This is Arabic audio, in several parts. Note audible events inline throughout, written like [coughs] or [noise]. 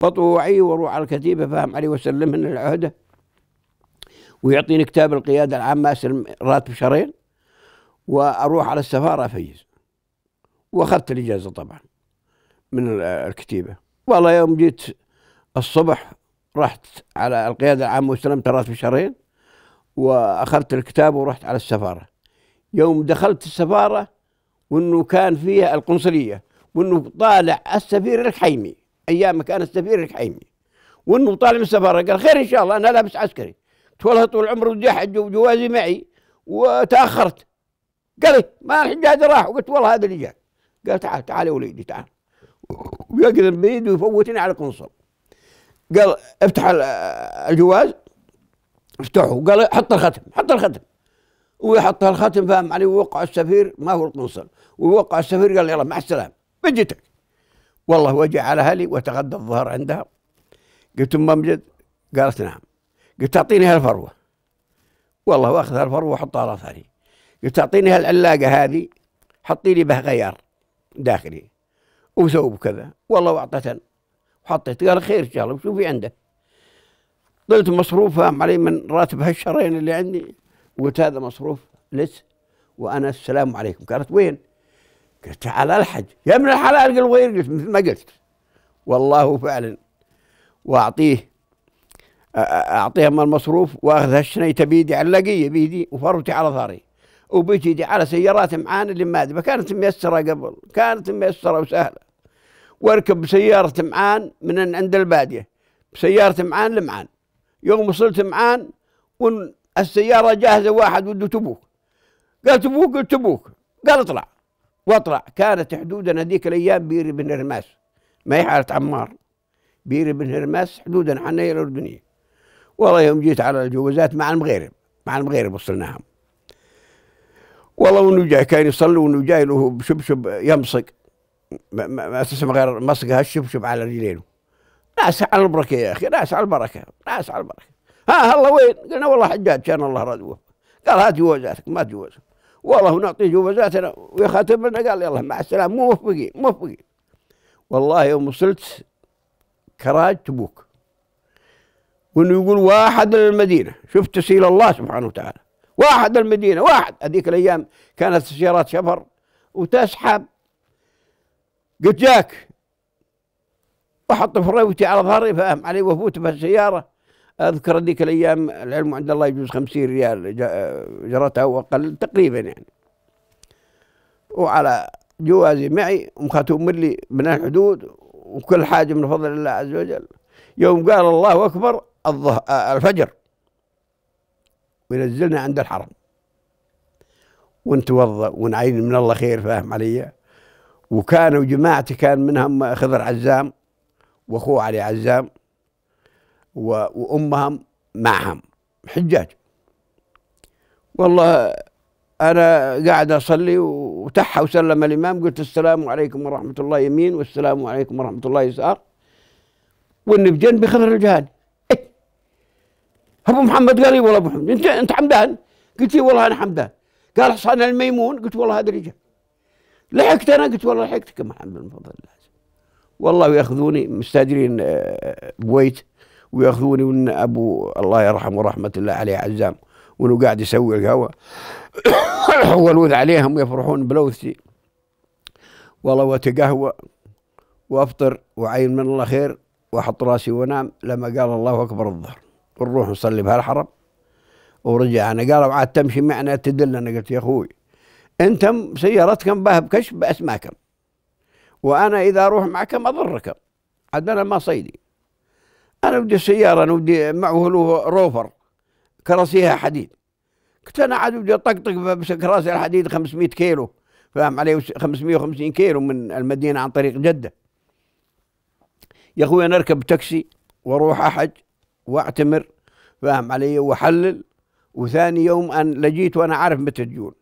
بطه وروح واروح على الكتيبه فاهم عليه من العهده ويعطيني كتاب القياده العامه اسلم راتب شهرين واروح على السفاره افيز واخذت الاجازه طبعا من الكتيبه والله يوم جيت الصبح رحت على القياده العامه واستلمت راتب شهرين واخذت الكتاب ورحت على السفاره يوم دخلت السفاره وانه كان فيها القنصليه وانه طالع السفير الحيمي ايام كان السفير الحيمي وانه طالع من السفاره قال خير ان شاء الله انا لابس عسكري قلت والله طول عمري ودي احج وجوازي معي وتاخرت قال لي ما الحجاج راح وقلت والله هذا اللي جاء قال تعال تعال يا وليدي تعال ويقذف بيده ويفوتني على القنصل قال افتح الجواز افتحه قال حط الختم حط الختم ويحط الختم فاهم علي ووقع السفير ما هو القنصل ووقع السفير قال يلا مع السلامه بجتك والله وجعلها لي وتغدى الظهر عندها قلت أم أمجد قالت نعم قلت أعطيني هالفروة والله واخذ هالفروة وأحطها على ثاني قلت أعطيني هالعلاقة هذه حطي لي بها غيار داخلي وثوب كذا والله واعطته وحطيت قال خير إن شاء الله وشوفي عنده طلت مصروفها علي من راتب هالشهرين اللي عندي قلت هذا مصروف لس وأنا السلام عليكم قالت وين؟ قلت تعال الحج يا ابن الحلال قل غير قلت مثل ما قلت والله فعلا واعطيه اعطيه مال المصروف واخذ هالشنيته بيدي علاقيه بيدي وفرتي على ظهري وبجدي على سيارات معان اللي مادبه كانت ميسره قبل كانت ميسره وسهله واركب بسياره معان من عند الباديه بسياره معان لمعان يوم وصلت معان والسياره جاهزه واحد وده تبوك قال تبوك قلت تبوك قال اطلع واطلع كانت حدودنا ذيك الايام بيري بن هرماس ما هي حاله عمار بيري بن هرماس حدودنا حنا الاردنيه والله يوم جيت على الجوازات مع المغيرب مع المغيرب وصلناهم والله وانه جاي كان يصلي وانه جاي له بشبشب يمصق ما, ما, ما غير مصق هالشبشب على رجلينه ناس على البركه يا اخي ناس على البركه ناس على البركه ها هلا وين؟ قلنا والله حجاج كان الله رضوه قال هات جوازاتك ما تجوزك والله نعطيه جوازاتنا ويخاتمنا لنا قال يلا مع السلامه مو موفقين موفقين والله يوم وصلت كراج تبوك وانه يقول واحد للمدينه شوف تسهيل الله سبحانه وتعالى واحد للمدينه واحد هذيك الايام كانت السيارات شفر وتسحب قلت جاك وحط فريوتي على ظهري فاهم علي وافوت في السياره اذكر هذيك الايام العلم عند الله يجوز 50 ريال جرتها واقل تقريبا يعني وعلى جوازي معي ومخاتوم لي من الحدود وكل حاجه من فضل الله عز وجل يوم قال الله اكبر الفجر وينزلنا عند الحرم ونتوضا ونعين من الله خير فاهم علي وكانوا جماعتي كان منهم خضر عزام واخوه علي عزام وامهم معهم حجاج والله انا قاعد اصلي وتحى وسلم الامام قلت السلام عليكم ورحمه الله يمين والسلام عليكم ورحمه الله يسار واني بجنبي خضر الجهاني إيه؟ ابو محمد قال لي والله ابو محمد انت انت حمدان قلت لي والله انا حمدان قال حصان الميمون قلت والله هذا رجال لحقت انا قلت والله لحقتك محمد من فضل الله والله ياخذوني مستاجرين آه، بويت وياخذوني وان ابو الله يرحمه رحمه الله عليه عزام وانه قاعد يسوي القهوه [coughs] والوذ عليهم يفرحون بلوثتي والله واتقهوى وافطر وعين من الله خير واحط راسي وانام لما قال الله اكبر الظهر ونروح نصلي بهالحرم ورجعنا قالوا عاد تمشي معنا تدلنا قلت يا اخوي انتم سيارتكم بها بكشف باسماكم وانا اذا اروح معكم اضركم عاد انا ما صيدي انا بدي سياره انا بدي معه له روفر كراسيها حديد قلت انا عاد بدي اطقطق بكراسي الحديد 500 كيلو فاهم علي 550 كيلو من المدينه عن طريق جده يا اخوي انا اركب تاكسي واروح احج واعتمر فاهم علي واحلل وثاني يوم ان لجيت وانا عارف متى تجون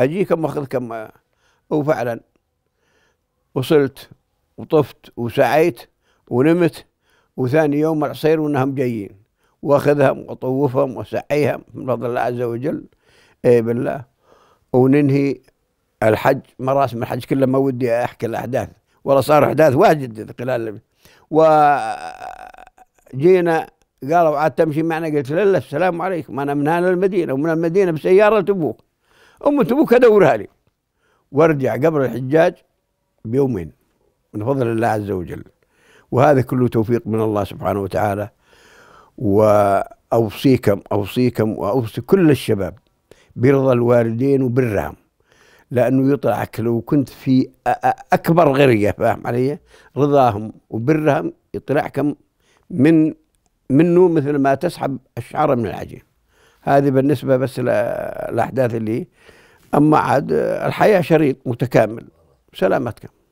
اجيك اخذ كم وفعلا وصلت وطفت وسعيت ونمت وثاني يوم العصير وانهم جايين واخذهم وطوفهم وسعيهم من فضل الله عز وجل اي بالله وننهي الحج مراسم الحج كله ما ودي احكي الاحداث ولا صار احداث واجد خلال وجينا قالوا عاد تمشي معنا قلت لا لا السلام عليكم انا من هنا المدينه ومن المدينه بسياره تبوك ام تبوك ادورها لي وارجع قبل الحجاج بيومين من فضل الله عز وجل وهذا كله توفيق من الله سبحانه وتعالى وأوصيكم أوصيكم وأوصي كل الشباب برضا الوالدين وبرهم لأنه يطلعك لو كنت في أكبر غرية فاهم علي رضاهم وبرهم يطلعكم من منه مثل ما تسحب الشعر من العجين هذه بالنسبة بس للأحداث اللي أما عاد الحياة شريط متكامل سلامتكم